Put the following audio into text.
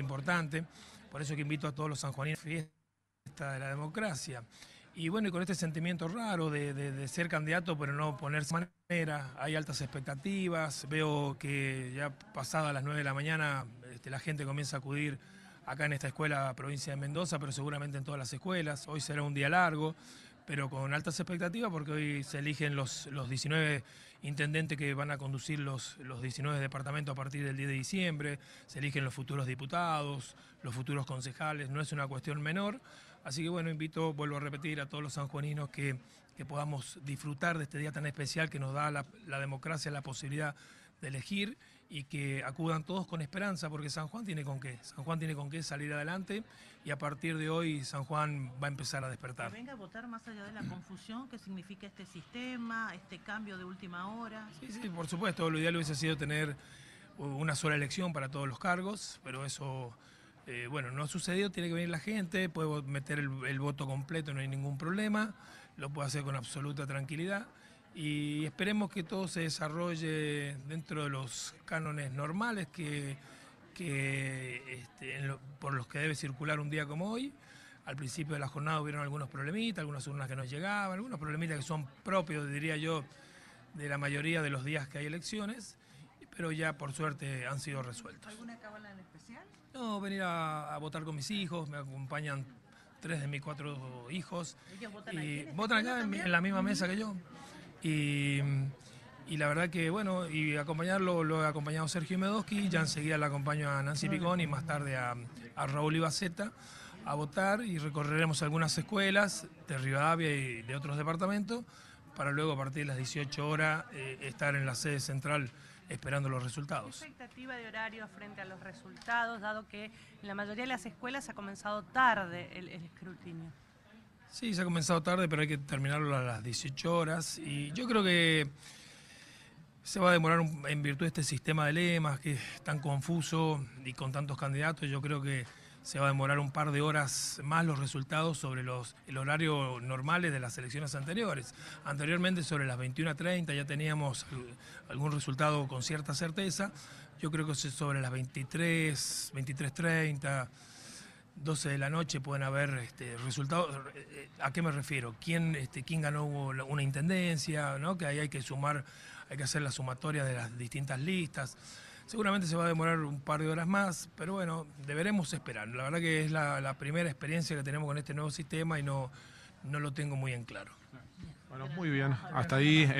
importante. Por eso que invito a todos los sanjuaninos a la fiesta de la democracia. Y bueno, y con este sentimiento raro de, ser candidato, pero no ponerse manera, hay altas expectativas. Veo que ya pasadas las 9 de la mañana este, la gente comienza a acudir acá en esta escuela provincia de Mendoza, pero seguramente en todas las escuelas. Hoy será un día largo pero con altas expectativas porque hoy se eligen los, los 19 intendentes que van a conducir los, los 19 departamentos a partir del 10 de diciembre, se eligen los futuros diputados, los futuros concejales, no es una cuestión menor. Así que bueno, invito, vuelvo a repetir, a todos los sanjuaninos que, que podamos disfrutar de este día tan especial que nos da la democracia la posibilidad de elegir y que acudan todos con esperanza, porque San Juan tiene con qué. San Juan tiene con qué salir adelante y a partir de hoy San Juan va a empezar a despertar. Que venga a votar más allá de la confusión que significa este sistema, este cambio de última hora. Sí, sí, por supuesto. Lo ideal hubiese sido tener una sola elección para todos los cargos, pero eso. Eh, bueno, no ha sucedido, tiene que venir la gente, puede meter el, el voto completo, no hay ningún problema, lo puede hacer con absoluta tranquilidad y esperemos que todo se desarrolle dentro de los cánones normales que, este, por los que debe circular un día como hoy. Al principio de la jornada hubieron algunos problemitas, algunas urnas que no llegaban, algunos problemitas que son propios, diría yo, de la mayoría de los días que hay elecciones, pero ya por suerte han sido resueltos. ¿Alguna cábala en especial? No, venir a, votar con mis hijos, me acompañan tres de mis cuatro hijos. y ¿Votan acá en la misma mesa que yo? Y, la verdad que, bueno, y acompañarlo lo ha acompañado Sergio Medoski, ya enseguida la acompaño a Nancy Picón y más tarde a, Raúl Ibaceta a votar y recorreremos algunas escuelas de Rivadavia y de otros departamentos para luego a partir de las 18 horas eh, estar en la sede central esperando los resultados. ¿Qué expectativa de horario frente a los resultados, dado que en la mayoría de las escuelas ha comenzado tarde el escrutinio? Sí, se ha comenzado tarde, pero hay que terminarlo a las 18 horas. Y yo creo que se va a demorar en virtud de este sistema de lemas que es tan confuso y con tantos candidatos. Yo creo que se va a demorar un par de horas más los resultados sobre los, el horario normales de las elecciones anteriores. Anteriormente, sobre las 21.30, ya teníamos algún resultado con cierta certeza. Yo creo que sobre las 23, 23.30 12 de la noche pueden haber este, resultados. Eh, eh, ¿A qué me refiero? ¿Quién, este, ¿Quién ganó una intendencia? ¿no? Que ahí hay que sumar, hay que hacer la sumatoria de las distintas listas. Seguramente se va a demorar un par de horas más, pero bueno, deberemos esperar. La verdad que es la, primera experiencia que tenemos con este nuevo sistema y no, no lo tengo muy en claro. Bueno, muy bien. Hasta ahí. Eh.